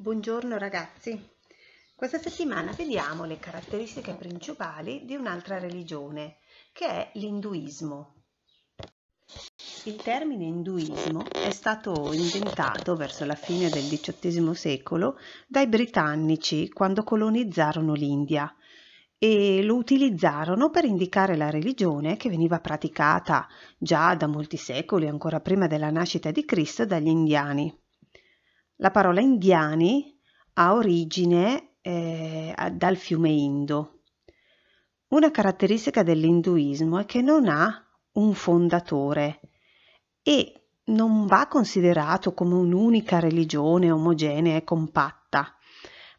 Buongiorno ragazzi, questa settimana vediamo le caratteristiche principali di un'altra religione che è l'induismo. Il termine induismo è stato inventato verso la fine del XVIII secolo dai britannici quando colonizzarono l'India e lo utilizzarono per indicare la religione che veniva praticata già da molti secoli, ancora prima della nascita di Cristo, dagli indiani. La parola indiani ha origine eh, dal fiume Indo. Una caratteristica dell'induismo è che non ha un fondatore e non va considerato come un'unica religione omogenea e compatta,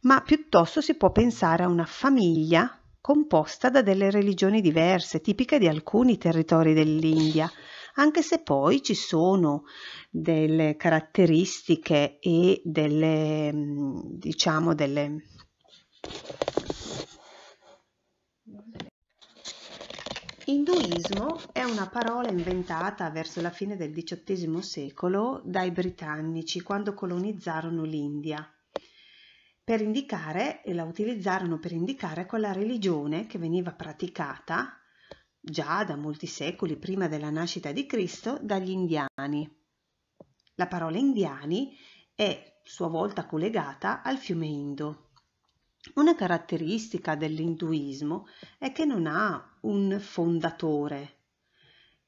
ma piuttosto si può pensare a una famiglia composta da delle religioni diverse, tipiche di alcuni territori dell'India, anche se poi ci sono delle caratteristiche e delle, mm, diciamo, delle Induismo è una parola inventata verso la fine del XVIII secolo dai britannici quando colonizzarono l'India. Per indicare, e la utilizzarono per indicare quella religione che veniva praticata già da molti secoli prima della nascita di Cristo, dagli indiani. La parola indiani è sua volta collegata al fiume Indo. Una caratteristica dell'induismo è che non ha un fondatore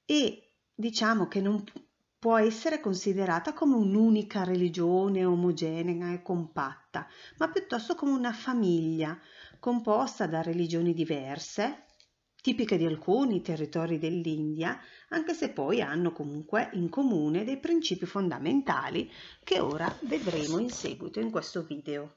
e diciamo che non può essere considerata come un'unica religione omogenea e compatta, ma piuttosto come una famiglia composta da religioni diverse, tipiche di alcuni territori dell'India, anche se poi hanno comunque in comune dei principi fondamentali che ora vedremo in seguito in questo video.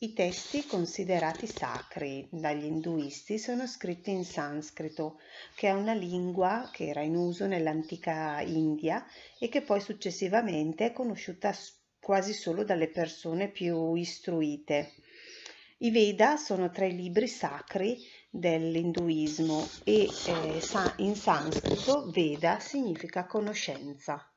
I testi considerati sacri dagli induisti sono scritti in sanscrito, che è una lingua che era in uso nell'antica India e che poi successivamente è conosciuta quasi solo dalle persone più istruite. I Veda sono tre libri sacri dell'induismo e eh, sa in sanscrito Veda significa conoscenza.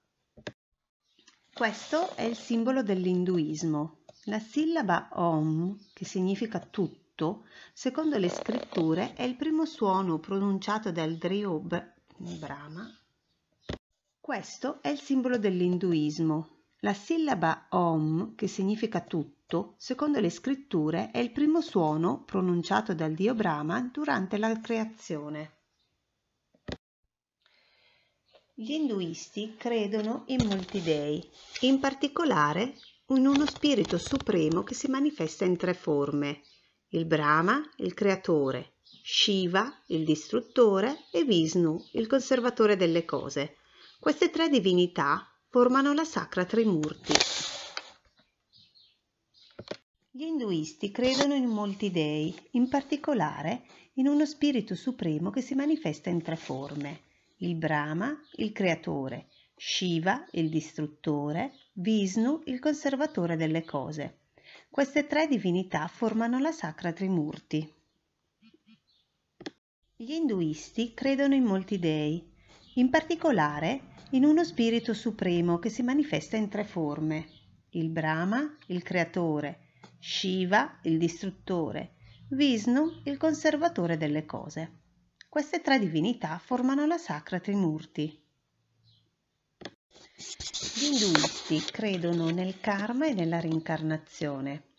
Questo è il simbolo dell'induismo. La sillaba Om, che significa tutto, secondo le scritture è il primo suono pronunciato dal Drio Brahma. Questo è il simbolo dell'induismo, la sillaba Om, che significa tutto, secondo le scritture è il primo suono pronunciato dal dio Brahma durante la creazione. Gli induisti credono in molti dei, in particolare in uno spirito supremo che si manifesta in tre forme, il Brahma, il creatore, Shiva, il distruttore, e Vishnu, il conservatore delle cose. Queste tre divinità formano la Sacra Trimurti. Gli induisti credono in molti dei, in particolare in uno spirito supremo che si manifesta in tre forme, il Brahma, il creatore, Shiva, il distruttore, Vishnu, il conservatore delle cose. Queste tre divinità formano la Sacra Trimurti. Gli induisti credono in molti dei, in particolare in uno spirito supremo che si manifesta in tre forme, il Brahma, il creatore, Shiva, il distruttore, Vishnu, il conservatore delle cose. Queste tre divinità formano la sacra Trimurti. Gli induisti credono nel karma e nella reincarnazione.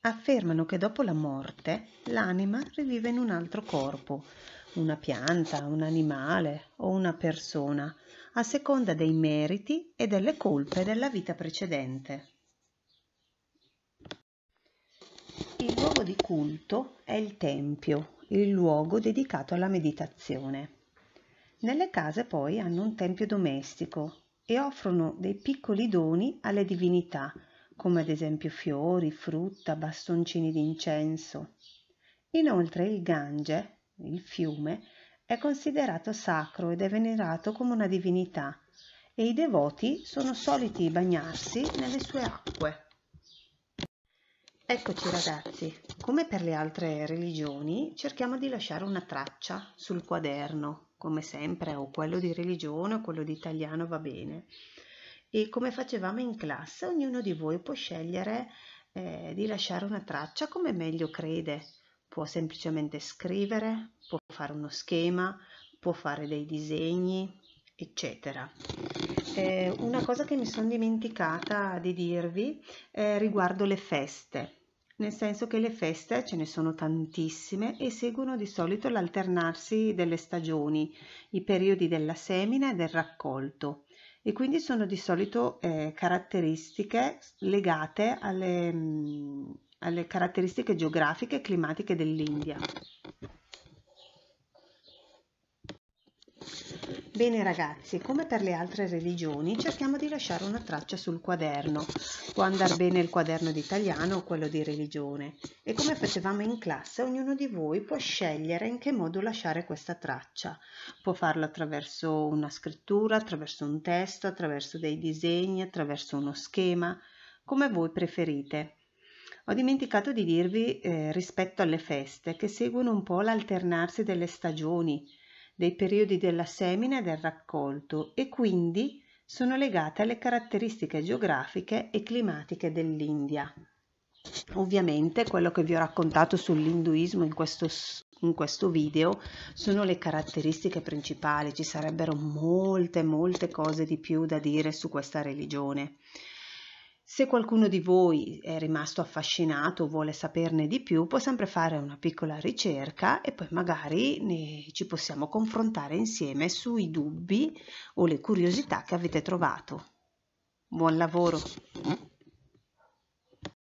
Affermano che dopo la morte l'anima rivive in un altro corpo, una pianta, un animale o una persona, a seconda dei meriti e delle colpe della vita precedente. Il luogo di culto è il tempio, il luogo dedicato alla meditazione. Nelle case poi hanno un tempio domestico e offrono dei piccoli doni alle divinità, come ad esempio fiori, frutta, bastoncini d'incenso. Inoltre il Gange, il fiume, è considerato sacro ed è venerato come una divinità e i devoti sono soliti bagnarsi nelle sue acque. Eccoci ragazzi, come per le altre religioni cerchiamo di lasciare una traccia sul quaderno, come sempre o quello di religione o quello di italiano va bene. E come facevamo in classe, ognuno di voi può scegliere eh, di lasciare una traccia come meglio crede, può semplicemente scrivere, può fare uno schema, può fare dei disegni, eccetera. Eh, una cosa che mi sono dimenticata di dirvi eh, riguardo le feste, nel senso che le feste ce ne sono tantissime e seguono di solito l'alternarsi delle stagioni, i periodi della semina e del raccolto e quindi sono di solito eh, caratteristiche legate alle, mh, mm, alle caratteristiche geografiche e climatiche dell'India. Bene ragazzi, come per le altre religioni, cerchiamo di lasciare una traccia sul quaderno. Può andare bene il quaderno di italiano o quello di religione. E come facevamo in classe, ognuno di voi può scegliere in che modo lasciare questa traccia. Può farlo attraverso una scrittura, attraverso un testo, attraverso dei disegni, attraverso uno schema, come voi preferite. Ho dimenticato di dirvi eh, rispetto alle feste che seguono un po' l'alternarsi delle stagioni, dei periodi della semina e del raccolto e quindi sono legate alle caratteristiche geografiche e climatiche dell'India. Ovviamente quello che vi ho raccontato sull'induismo in questo, in questo video sono le caratteristiche principali, ci sarebbero molte molte cose di più da dire su questa religione. Se qualcuno di voi è rimasto affascinato o vuole saperne di più, può sempre fare una piccola ricerca e poi magari ne, ci possiamo confrontare insieme sui dubbi o le curiosità che avete trovato. Buon lavoro! Mm?